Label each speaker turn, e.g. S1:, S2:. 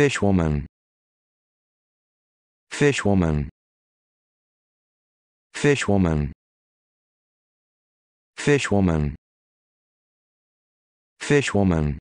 S1: Fish woman. Fish woman. Fish woman. Fish woman. Fish woman.